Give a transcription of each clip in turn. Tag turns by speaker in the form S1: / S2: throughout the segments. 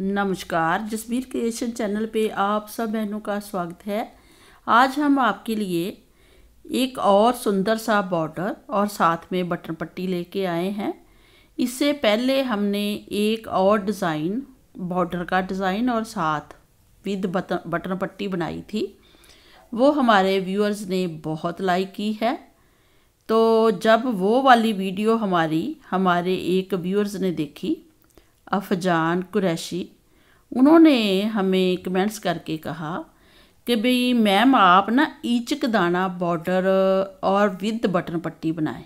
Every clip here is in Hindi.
S1: नमस्कार जसबीर क्रिएशन चैनल पे आप सब बहनों का स्वागत है आज हम आपके लिए एक और सुंदर सा बॉर्डर और साथ में बटन पट्टी लेके आए हैं इससे पहले हमने एक और डिज़ाइन बॉर्डर का डिज़ाइन और साथ विद बटन बटन पट्टी बनाई थी वो हमारे व्यूअर्स ने बहुत लाइक की है तो जब वो वाली वीडियो हमारी हमारे एक व्यूअर्स ने देखी अफजान कुरैशी उन्होंने हमें कमेंट्स करके कहा कि भई मैम आप ना ईचक दाना बॉर्डर और विद बटन पट्टी बनाएं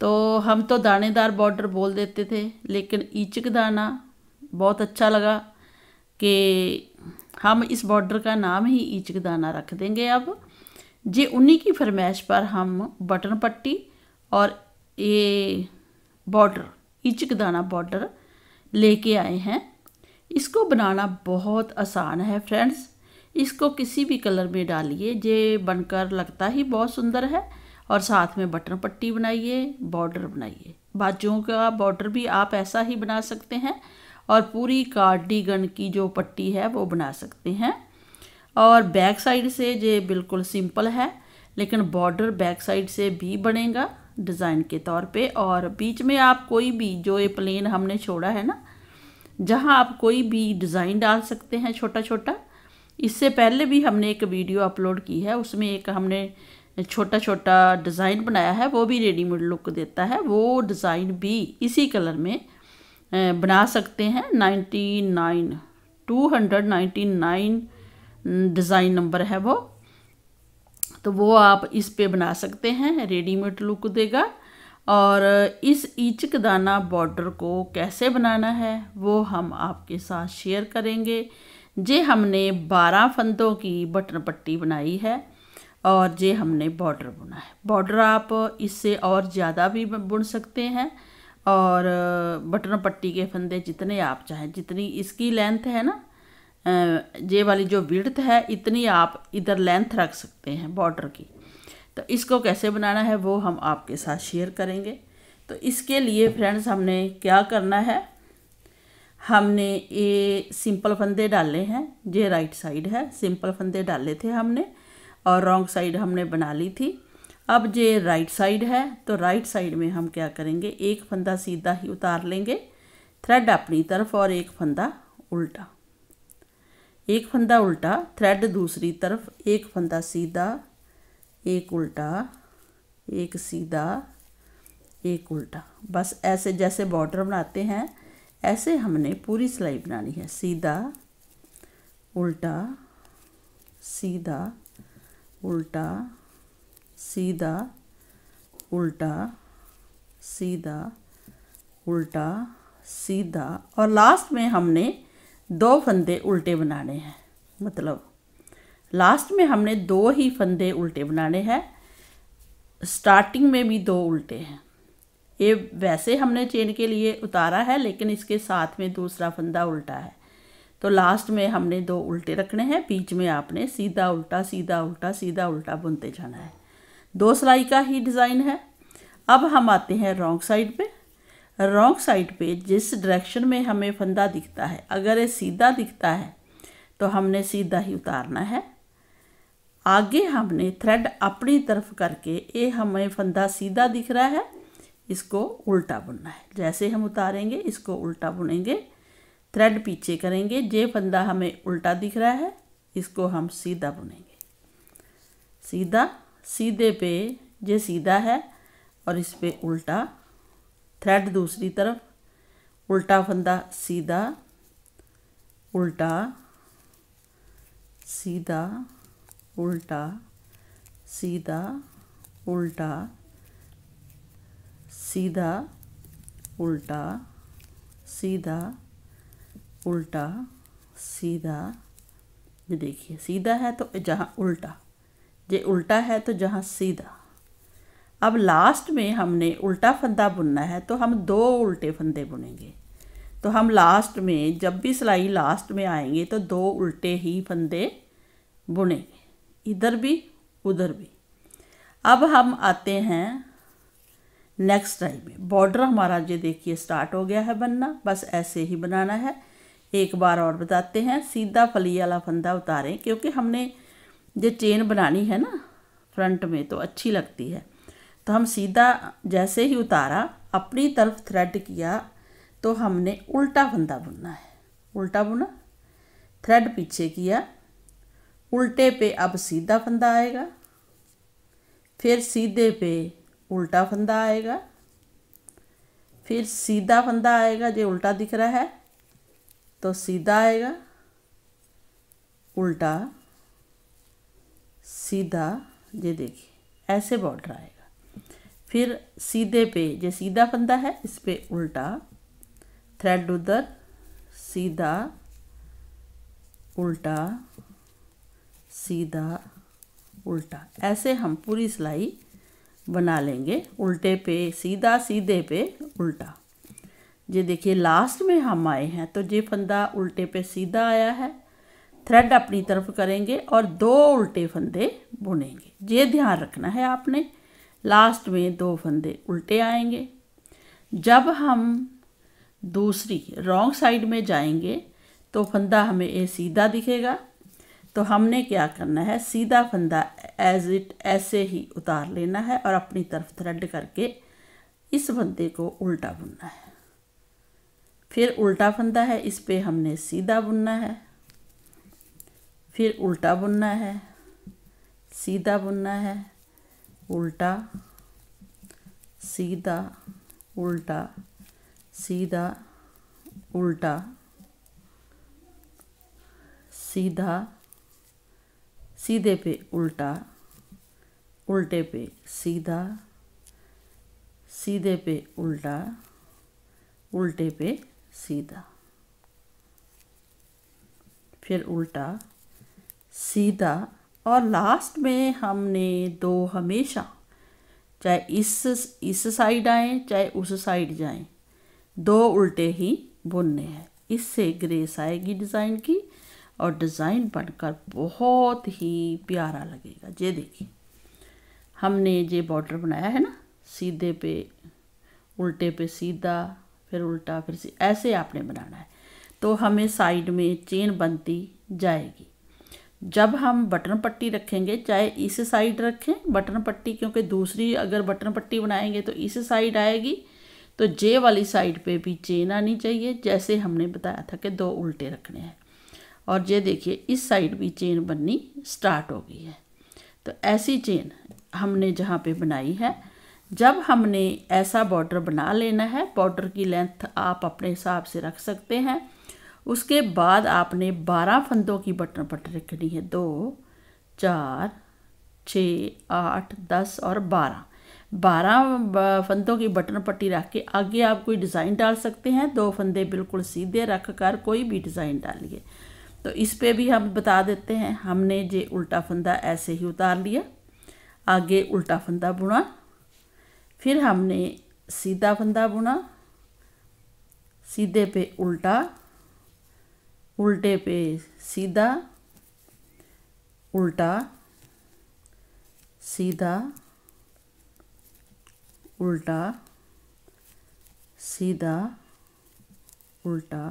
S1: तो हम तो दानेदार बॉर्डर बोल देते थे लेकिन ईचक दाना बहुत अच्छा लगा कि हम इस बॉर्डर का नाम ही ईचक दाना रख देंगे अब जी उन्हीं की फरमाइश पर हम बटन पट्टी और ये बॉर्डर ईचक दाना बॉर्डर लेके आए हैं इसको बनाना बहुत आसान है फ्रेंड्स इसको किसी भी कलर में डालिए ये बनकर लगता ही बहुत सुंदर है और साथ में बटन पट्टी बनाइए बॉर्डर बनाइए बाजुओं का बॉर्डर भी आप ऐसा ही बना सकते हैं और पूरी कार्डिगन की जो पट्टी है वो बना सकते हैं और बैक साइड से ये बिल्कुल सिंपल है लेकिन बॉर्डर बैक साइड से भी बनेगा डिज़ाइन के तौर पे और बीच में आप कोई भी जो ये प्लेन हमने छोड़ा है ना जहाँ आप कोई भी डिज़ाइन डाल सकते हैं छोटा छोटा इससे पहले भी हमने एक वीडियो अपलोड की है उसमें एक हमने छोटा छोटा डिज़ाइन बनाया है वो भी रेडीमेड लुक देता है वो डिज़ाइन भी इसी कलर में बना सकते हैं ninety nine two hundred ninety nine design number है वो तो वो आप इस पे बना सकते हैं रेडीमेड लुक देगा और इस दाना बॉर्डर को कैसे बनाना है वो हम आपके साथ शेयर करेंगे जे हमने बारह फंदों की बटन पट्टी बनाई है और जे हमने बॉर्डर बुना है बॉर्डर आप इससे और ज़्यादा भी बुन सकते हैं और बटन पट्टी के फंदे जितने आप चाहें जितनी इसकी लेंथ है ना ये वाली जो विड़थ है इतनी आप इधर लेंथ रख सकते हैं बॉर्डर की तो इसको कैसे बनाना है वो हम आपके साथ शेयर करेंगे तो इसके लिए फ्रेंड्स हमने क्या करना है हमने ये सिंपल फंदे डाले हैं ये राइट साइड है सिंपल फंदे डाले थे हमने और रॉन्ग साइड हमने बना ली थी अब ये राइट साइड है तो राइट साइड में हम क्या करेंगे एक फंदा सीधा ही उतार लेंगे थ्रेड अपनी तरफ और एक फंदा उल्टा एक फंदा उल्टा थ्रेड दूसरी तरफ एक फंदा सीधा एक उल्टा एक सीधा एक उल्टा बस ऐसे जैसे बॉर्डर बनाते हैं ऐसे हमने पूरी सिलाई बनानी है सीधा उल्टा सीधा उल्टा सीधा उल्टा सीधा उल्टा सीधा और लास्ट में हमने दो फंदे उल्टे बनाने हैं मतलब लास्ट में हमने दो ही फंदे उल्टे बनाने हैं स्टार्टिंग में भी दो उल्टे हैं ये वैसे हमने चेन के लिए उतारा है लेकिन इसके साथ में दूसरा फंदा उल्टा है तो लास्ट में हमने दो उल्टे रखने हैं बीच में आपने सीधा उल्टा सीधा उल्टा सीधा उल्टा बुनते जाना है दो सिलाई का ही डिज़ाइन है अब हम आते हैं रॉन्ग साइड पे रॉन्ग साइड पे जिस डायरेक्शन में हमें फंदा दिखता है अगर ये सीधा दिखता है तो हमने सीधा ही उतारना है आगे हमने थ्रेड अपनी तरफ करके ये हमें फंदा सीधा दिख रहा है इसको उल्टा बुनना है जैसे हम उतारेंगे इसको उल्टा बुनेंगे थ्रेड पीछे करेंगे जे फंदा हमें उल्टा दिख रहा है इसको हम सीधा बुनेंगे सीधा सीधे पे जे सीधा है और इस पर उल्टा थ्रेड दूसरी तरफ उल्टा फंदा सीधा उल्टा सीधा उल्टा सीधा उल्टा सीधा उल्टा सीधा उल्टा सीधा ये देखिए सीधा है तो जहाँ उल्टा जे उल्टा है तो जहाँ सीधा अब लास्ट में हमने उल्टा फंदा बुनना है तो हम दो उल्टे फंदे बुनेंगे तो हम लास्ट में जब भी सिलाई लास्ट में आएंगे तो दो उल्टे ही फंदे बुनेंगे इधर भी उधर भी अब हम आते हैं नेक्स्ट टाइम में बॉर्डर हमारा जो देखिए स्टार्ट हो गया है बनना बस ऐसे ही बनाना है एक बार और बताते हैं सीधा फली वाला फंदा उतारें क्योंकि हमने जो चेन बनानी है ना फ्रंट में तो अच्छी लगती है तो हम सीधा जैसे ही उतारा अपनी तरफ थ्रेड किया तो हमने उल्टा फंदा बुनना है उल्टा बुना थ्रेड पीछे किया उल्टे पे अब सीधा फंदा आएगा फिर सीधे पे उल्टा फंदा आएगा फिर सीधा फंदा आएगा जो उल्टा दिख रहा है तो सीधा आएगा उल्टा सीधा ये देखिए ऐसे बॉर्डर आएगा फिर सीधे पे जो सीधा फंदा है इस पर उल्टा थ्रेड उधर सीधा उल्टा सीधा उल्टा ऐसे हम पूरी सिलाई बना लेंगे उल्टे पे सीधा सीधे पे उल्टा ये देखिए लास्ट में हम आए हैं तो ये फंदा उल्टे पे सीधा आया है थ्रेड अपनी तरफ करेंगे और दो उल्टे फंदे बुनेंगे ये ध्यान रखना है आपने लास्ट में दो फंदे उल्टे आएंगे जब हम दूसरी रॉन्ग साइड में जाएंगे तो फंदा हमें ये सीधा दिखेगा तो हमने क्या करना है सीधा फंदा एज इट ऐसे ही उतार लेना है और अपनी तरफ थ्रेड करके इस फंदे को उल्टा बुनना है फिर उल्टा फंदा है इस पे हमने सीधा बुनना है फिर उल्टा बुनना है सीधा बुनना है उल्टा सीधा उल्टा सीधा उल्टा सीधा सीधे पे उल्टा उल्टे पे सीधा सीधे पे उल्टा उल्टे पे सीधा फिर उल्टा सीधा और लास्ट में हमने दो हमेशा चाहे इस इस साइड आए चाहे उस साइड जाएं दो उल्टे ही बुनने हैं इससे ग्रेस आएगी डिज़ाइन की और डिज़ाइन बनकर बहुत ही प्यारा लगेगा ये देखिए हमने ये बॉर्डर बनाया है ना सीधे पे उल्टे पे सीधा फिर उल्टा फिर ऐसे आपने बनाना है तो हमें साइड में चेन बनती जाएगी जब हम बटन पट्टी रखेंगे चाहे इस साइड रखें बटन पट्टी क्योंकि दूसरी अगर बटन पट्टी बनाएंगे तो इस साइड आएगी तो जे वाली साइड पे भी चेन आनी चाहिए जैसे हमने बताया था कि दो उल्टे रखने हैं और ये देखिए इस साइड भी चेन बननी स्टार्ट हो गई है तो ऐसी चेन हमने जहाँ पे बनाई है जब हमने ऐसा बॉर्डर बना लेना है बॉर्डर की लेंथ आप अपने हिसाब से रख सकते हैं उसके बाद आपने बारह फंदों की बटन पट रखनी है दो चार छ आठ दस और बारह बारह फंदों की बटन पट्टी रख के आगे आप कोई डिज़ाइन डाल सकते हैं दो फंदे बिल्कुल सीधे रख कर कोई भी डिज़ाइन डालिए तो इस पे भी हम बता देते हैं हमने जे उल्टा फंदा ऐसे ही उतार लिया आगे उल्टा फंदा बुना फिर हमने सीधा फंदा बुना सीधे पे उल्टा उल्टे पे सीधा उल्टा सीधा उल्टा सीधा उल्टा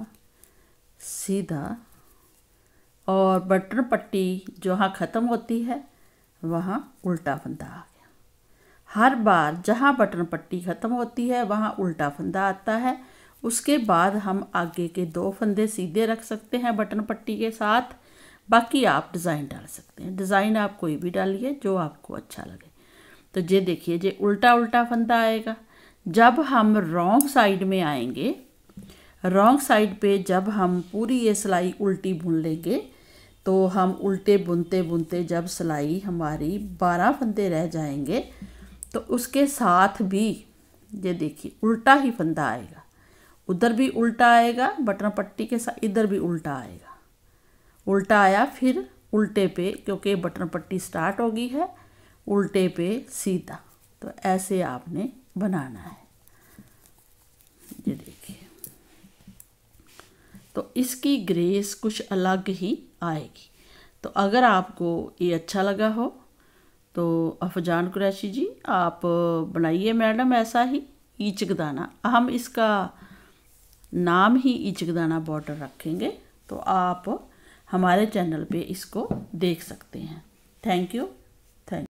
S1: सीधा और बटन पट्टी जहाँ ख़त्म होती है वहाँ उल्टा फंदा आ गया हर बार जहाँ बटन पट्टी ख़त्म होती है वहाँ उल्टा फंदा आता है उसके बाद हम आगे के दो फंदे सीधे रख सकते हैं बटन पट्टी के साथ बाकी आप डिज़ाइन डाल सकते हैं डिज़ाइन आप कोई भी डालिए जो आपको अच्छा लगे तो ये देखिए ये उल्टा उल्टा फंदा आएगा जब हम रॉन्ग साइड में आएंगे रॉन्ग साइड पे जब हम पूरी ये सिलाई उल्टी बुन लेंगे तो हम उल्टे बुनते बुनते जब सिलाई हमारी बारह फंदे रह जाएंगे तो उसके साथ भी ये देखिए उल्टा ही फंदा आएगा उधर भी उल्टा आएगा बटन पट्टी के साथ इधर भी उल्टा आएगा उल्टा आया फिर उल्टे पे क्योंकि बटन पट्टी स्टार्ट हो गई है उल्टे पे सीधा तो ऐसे आपने बनाना है ये देखिए तो इसकी ग्रेस कुछ अलग ही आएगी तो अगर आपको ये अच्छा लगा हो तो अफजान कुरैशी जी आप बनाइए मैडम ऐसा ही ई हम इसका नाम ही इचकदाना बॉर्डर रखेंगे तो आप हमारे चैनल पे इसको देख सकते हैं थैंक यू